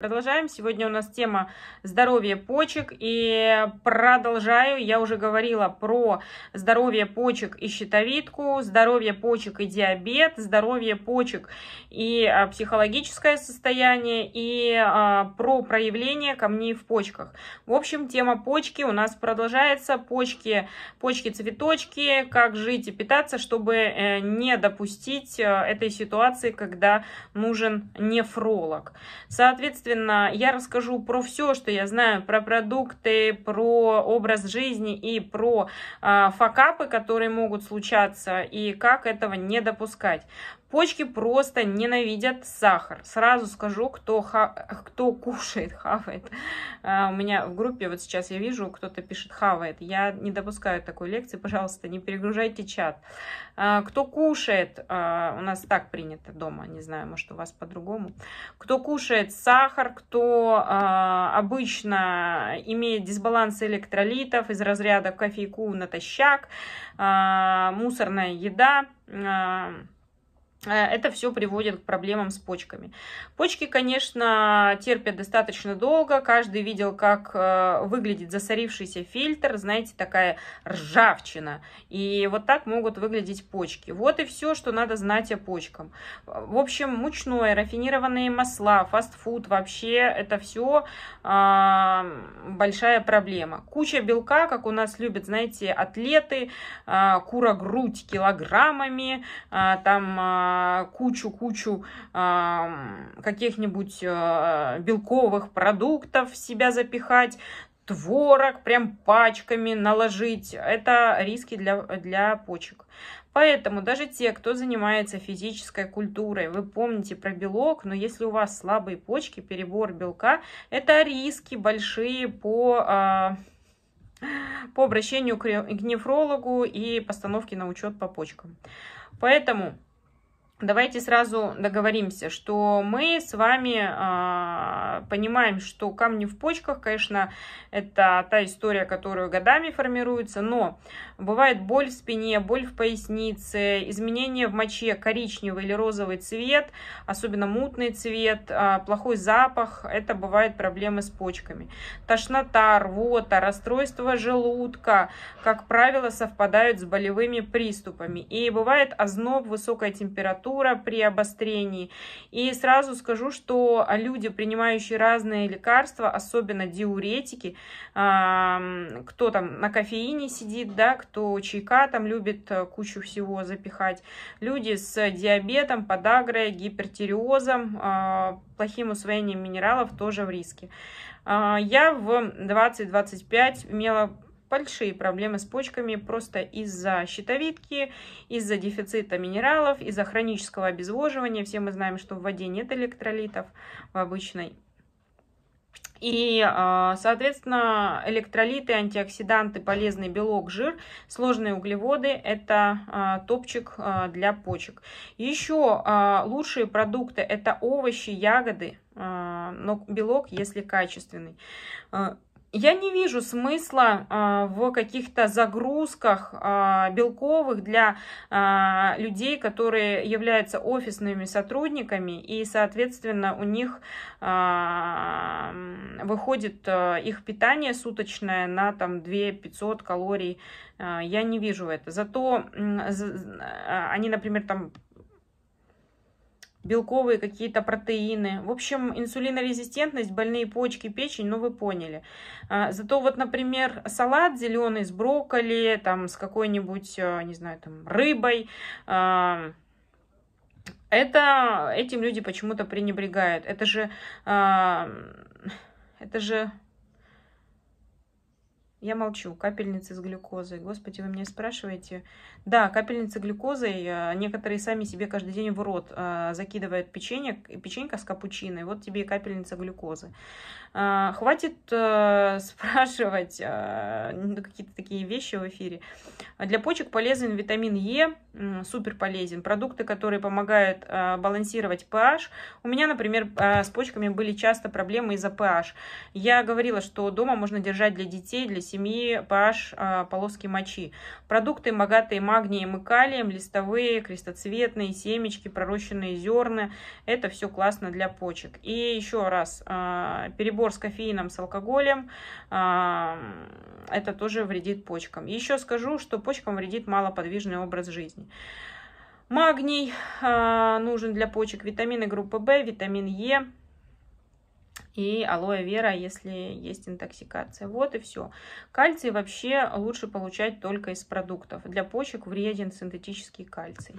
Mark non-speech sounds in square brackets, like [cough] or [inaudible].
Продолжаем. Сегодня у нас тема здоровья почек. И продолжаю. Я уже говорила про здоровье почек и щитовидку, здоровье почек и диабет, здоровье почек и а, психологическое состояние, и а, про проявление камней в почках. В общем, тема почки у нас продолжается. Почки, почки-цветочки, как жить и питаться, чтобы э, не допустить э, этой ситуации, когда нужен нефролог. Соответственно, Естественно, я расскажу про все, что я знаю, про продукты, про образ жизни и про э, факапы, которые могут случаться, и как этого не допускать. Почки просто ненавидят сахар. Сразу скажу, кто, ха... кто кушает, [laughs] хавает. А, у меня в группе вот сейчас я вижу, кто-то пишет хавает. Я не допускаю такой лекции, [laughs] пожалуйста, не перегружайте чат. А, кто кушает, а, у нас так принято дома, не знаю, может у вас по-другому. Кто кушает сахар, кто обычно имеет дисбаланс электролитов из разряда кофейку натощак, а, мусорная еда... Э, это все приводит к проблемам с почками. Почки, конечно, терпят достаточно долго. Каждый видел, как э, выглядит засорившийся фильтр, знаете, такая ржавчина. И вот так могут выглядеть почки. Вот и все, что надо знать о почкам. В общем, мучное, рафинированные масла, фастфуд, вообще это все а, большая проблема. Куча белка, как у нас любят, знаете, атлеты, а, кура-грудь килограммами, а, там а, кучу-кучу а, каких-нибудь а, белковых продуктов в себя запихать, творог прям пачками наложить. Это риски для, для почек. Поэтому даже те, кто занимается физической культурой, вы помните про белок, но если у вас слабые почки, перебор белка, это риски большие по по обращению к нефрологу и постановке на учет по почкам. Поэтому Давайте сразу договоримся, что мы с вами э, понимаем, что камни в почках, конечно, это та история, которую годами формируется, но бывает боль в спине, боль в пояснице, изменения в моче, коричневый или розовый цвет, особенно мутный цвет, э, плохой запах, это бывают проблемы с почками. Тошнота, рвота, расстройство желудка, как правило, совпадают с болевыми приступами. И бывает озноб, высокая температура, температура при обострении. И сразу скажу, что люди, принимающие разные лекарства, особенно диуретики, кто там на кофеине сидит, да, кто чайка там любит э, кучу всего запихать, люди с диабетом, подагрой, гипертиреозом, а, плохим усвоением минералов тоже в риске. А, я в 20-25 имела большие проблемы с почками просто из-за щитовидки, из-за дефицита минералов, из-за хронического обезвоживания. Все мы знаем, что в воде нет электролитов в обычной. И, а, соответственно, электролиты, антиоксиданты, полезный белок, жир, сложные углеводы – это а, топчик а, для почек. Еще лучшие продукты – это овощи, ягоды, но белок, если качественный. Я не вижу смысла а, в каких-то загрузках а, белковых для а, людей, которые являются офисными сотрудниками, и, соответственно, у них а, выходит а, их питание суточное на там 2 500 калорий. А, я не вижу это. Зато они, например, там белковые какие-то протеины. В общем, инсулинорезистентность, больные почки, печень, ну вы поняли. А, зато вот, например, салат зеленый с брокколи, там с какой-нибудь, а, не знаю, там рыбой, а, это этим люди почему-то пренебрегают. Это же, это же я молчу. Капельницы с глюкозой. Господи, вы меня спрашиваете? Да, капельницы с глюкозой э, некоторые сами себе каждый день в рот э, закидывают печенье, печенька с капучиной. Вот тебе и капельница глюкозы. Э, хватит [laughs] спрашивать ну, какие-то такие вещи в эфире. Для почек полезен витамин Е, супер полезен. Продукты, которые помогают балансировать pH. У меня, например, с почками были часто проблемы из-за pH. Я говорила, что дома можно держать для детей, для 7 pH а, полоски мочи. Продукты, богатые магнием и калием, листовые, крестоцветные, семечки, пророщенные зерна. Это все классно для почек. И еще раз, а, перебор с кофеином, с алкоголем, а, это тоже вредит почкам. Еще скажу, что почкам вредит малоподвижный образ жизни. Магний нужен для почек, витамины группы В, витамин Е, и алоэ вера, если есть интоксикация. Вот и все. Кальций вообще лучше получать только из продуктов. Для почек вреден синтетический кальций.